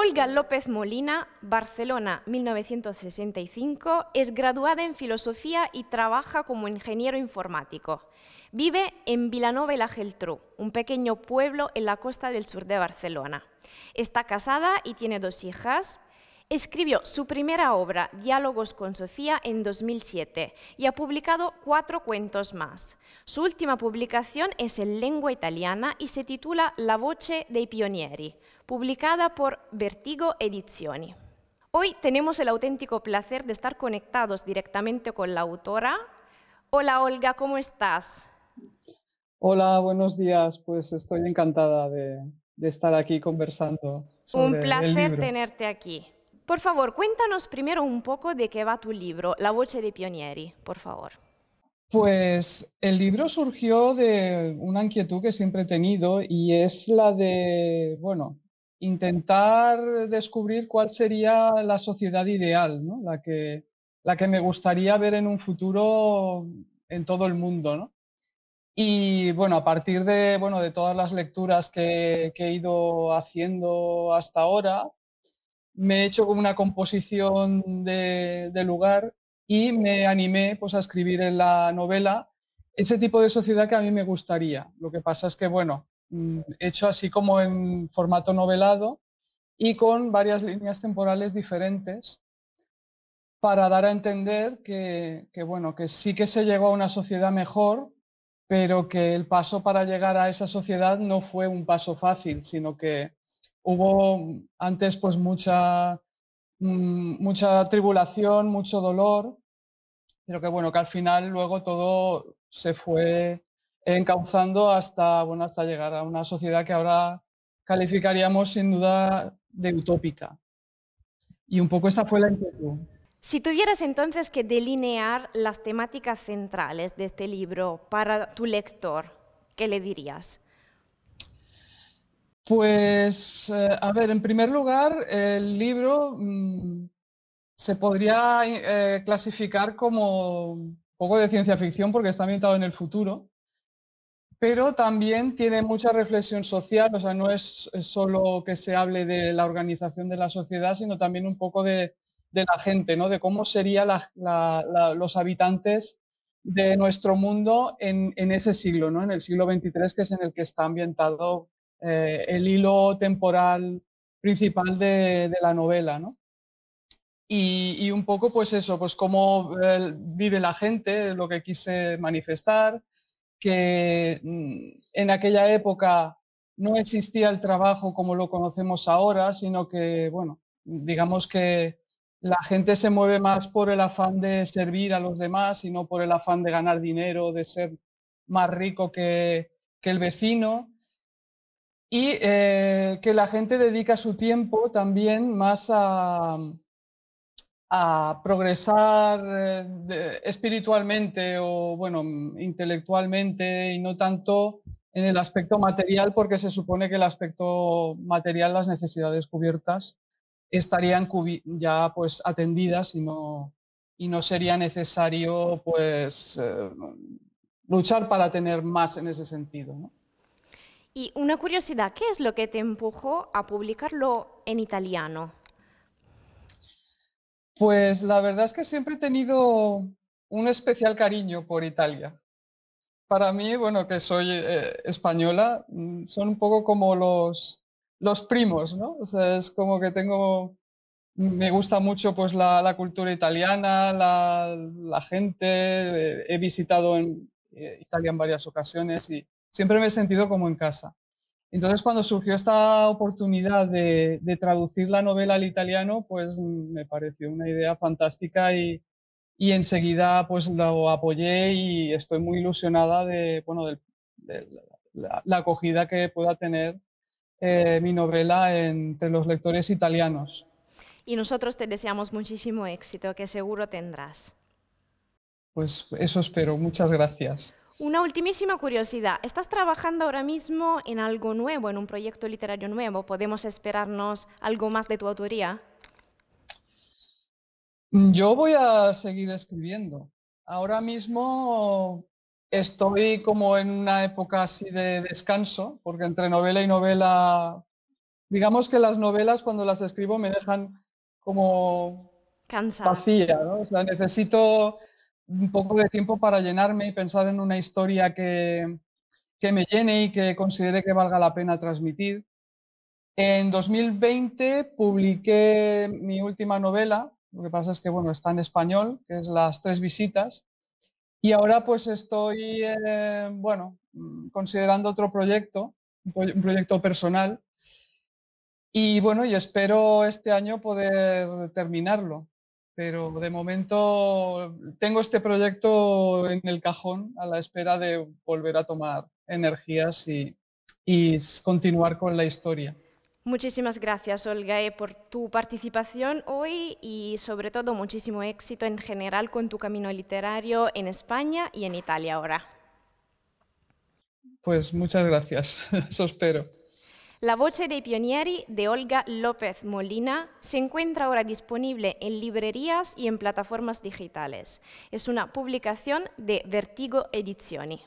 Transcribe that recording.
Olga López Molina, Barcelona, 1965, es graduada en Filosofía y trabaja como ingeniero informático. Vive en Vilanova y la Geltrú, un pequeño pueblo en la costa del sur de Barcelona. Está casada y tiene dos hijas, Escribió su primera obra, Diálogos con Sofía, en 2007 y ha publicado cuatro cuentos más. Su última publicación es en lengua italiana y se titula La voce dei pionieri, publicada por Vertigo Edizioni. Hoy tenemos el auténtico placer de estar conectados directamente con la autora. Hola Olga, ¿cómo estás? Hola, buenos días. Pues estoy encantada de, estar aquí conversando. Sobre Un placer tenerte aquí. Por favor, cuéntanos primero un poco de qué va tu libro, La Voce de Pionieri, por favor. Pues el libro surgió de una inquietud que siempre he tenido y es la de, bueno, intentar descubrir cuál sería la sociedad ideal, ¿no? la, que, la que me gustaría ver en un futuro en todo el mundo. ¿no? Y bueno, a partir de, bueno, de todas las lecturas que he ido haciendo hasta ahora, me he hecho una composición de, lugar y me animé pues, a escribir en la novela ese tipo de sociedad que a mí me gustaría. Lo que pasa es que, bueno, he mm, hecho así como en formato novelado y con varias líneas temporales diferentes para dar a entender que, bueno, que sí que se llegó a una sociedad mejor, pero que el paso para llegar a esa sociedad no fue un paso fácil, sino que hubo antes pues mucha, mm, mucha tribulación, mucho dolor, pero que bueno, que al final luego todo se fue encauzando hasta, bueno, hasta llegar a una sociedad que ahora calificaríamos sin duda de utópica. Y un poco esta fue la intención. Si tuvieras entonces que delinear las temáticas centrales de este libro para tu lector, ¿qué le dirías? Pues, eh, a ver, en primer lugar, el libro mm, se podría eh, clasificar como un poco de ciencia ficción porque está ambientado en el futuro, pero también tiene mucha reflexión social, o sea, no es, solo que se hable de la organización de la sociedad, sino también un poco de, la gente, ¿no? De cómo serían los habitantes de nuestro mundo en, ese siglo, ¿no? En el siglo XXIII, que es en el que está ambientado eh, el hilo temporal principal de, la novela, Y, un poco pues eso, pues cómo eh, vive la gente, lo que quise manifestar, que mm, en aquella época no existía el trabajo como lo conocemos ahora, sino que, bueno, digamos que la gente se mueve más por el afán de servir a los demás y no por el afán de ganar dinero, de ser más rico que el vecino y eh, que la gente dedica su tiempo también más a, progresar eh, espiritualmente o, bueno, intelectualmente y no tanto en el aspecto material, porque se supone que el aspecto material, las necesidades cubiertas, estarían ya pues atendidas y no, sería necesario pues eh, luchar para tener más en ese sentido. Y una curiosidad, ¿qué es lo que te empujó a publicarlo en italiano? Pues la verdad es que siempre he tenido un especial cariño por Italia. Para mí, bueno, que soy eh, española, mm, son un poco como los, los primos, ¿no? O sea, es como que tengo, me gusta mucho pues la, cultura italiana, la, gente, eh, he visitado eh, Italia en varias ocasiones y, siempre me he sentido como en casa. Entonces, cuando surgió esta oportunidad de, traducir la novela al italiano, pues me pareció una idea fantástica y, y enseguida pues lo apoyé y estoy muy ilusionada de, de, la, acogida que pueda tener eh, mi novela entre los lectores italianos. Y nosotros te deseamos muchísimo éxito, que seguro tendrás. Pues eso espero. Muchas gracias. Una ultimísima curiosidad. ¿Estás trabajando ahora mismo en algo nuevo, en un proyecto literario nuevo? ¿Podemos esperarnos algo más de tu autoría? Yo voy a seguir escribiendo. Ahora mismo estoy como en una época así de descanso, porque entre novela y novela, digamos que las novelas cuando las escribo me dejan como Cansada. vacía, ¿no? O sea, necesito un poco de tiempo para llenarme y pensar en una historia que, me llene y que considere que valga la pena transmitir. En 2020 publiqué mi última novela, lo que pasa es que bueno, está en español, que es Las tres visitas, y ahora pues estoy eh, bueno, considerando otro proyecto, un proyecto personal, y bueno, y espero este año poder terminarlo pero de momento tengo este proyecto en el cajón a la espera de volver a tomar energías y, continuar con la historia. Muchísimas gracias, Olga, eh, por tu participación hoy y sobre todo muchísimo éxito en general con tu camino literario en España y en Italia ahora. Pues muchas gracias, eso espero. La voce dei pionieri de Olga López Molina se encuentra ahora disponible en librerías y en plataformas digitales. Es una publicación de Vertigo Edizioni.